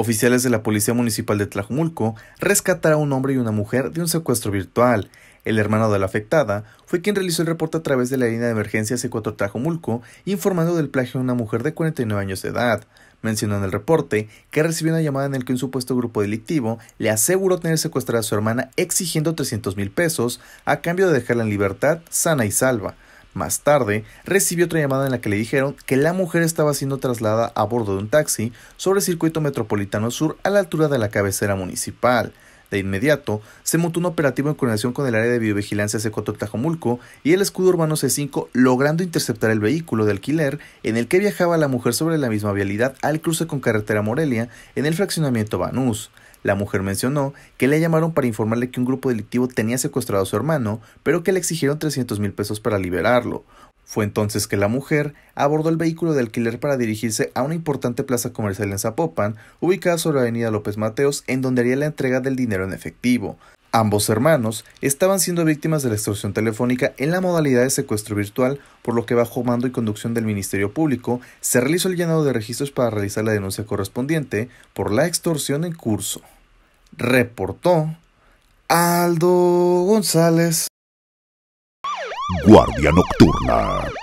Oficiales de la Policía Municipal de Tlajumulco rescataron a un hombre y una mujer de un secuestro virtual. El hermano de la afectada fue quien realizó el reporte a través de la línea de emergencia C4 Tlajumulco, informando del plagio de una mujer de 49 años de edad. Mencionó en el reporte que recibió una llamada en el que un supuesto grupo delictivo le aseguró tener secuestrada a su hermana exigiendo 300 mil pesos a cambio de dejarla en libertad sana y salva. Más tarde, recibió otra llamada en la que le dijeron que la mujer estaba siendo trasladada a bordo de un taxi sobre el circuito metropolitano sur a la altura de la cabecera municipal. De inmediato, se montó un operativo en coordinación con el área de biovigilancia Tajumulco y el escudo urbano C5, logrando interceptar el vehículo de alquiler en el que viajaba la mujer sobre la misma vialidad al cruce con carretera Morelia en el fraccionamiento Banús. La mujer mencionó que le llamaron para informarle que un grupo delictivo tenía secuestrado a su hermano, pero que le exigieron 300 mil pesos para liberarlo, fue entonces que la mujer abordó el vehículo de alquiler para dirigirse a una importante plaza comercial en Zapopan, ubicada sobre la avenida López Mateos, en donde haría la entrega del dinero en efectivo. Ambos hermanos estaban siendo víctimas de la extorsión telefónica en la modalidad de secuestro virtual, por lo que bajo mando y conducción del Ministerio Público se realizó el llenado de registros para realizar la denuncia correspondiente por la extorsión en curso. Reportó Aldo González. Guardia Nocturna.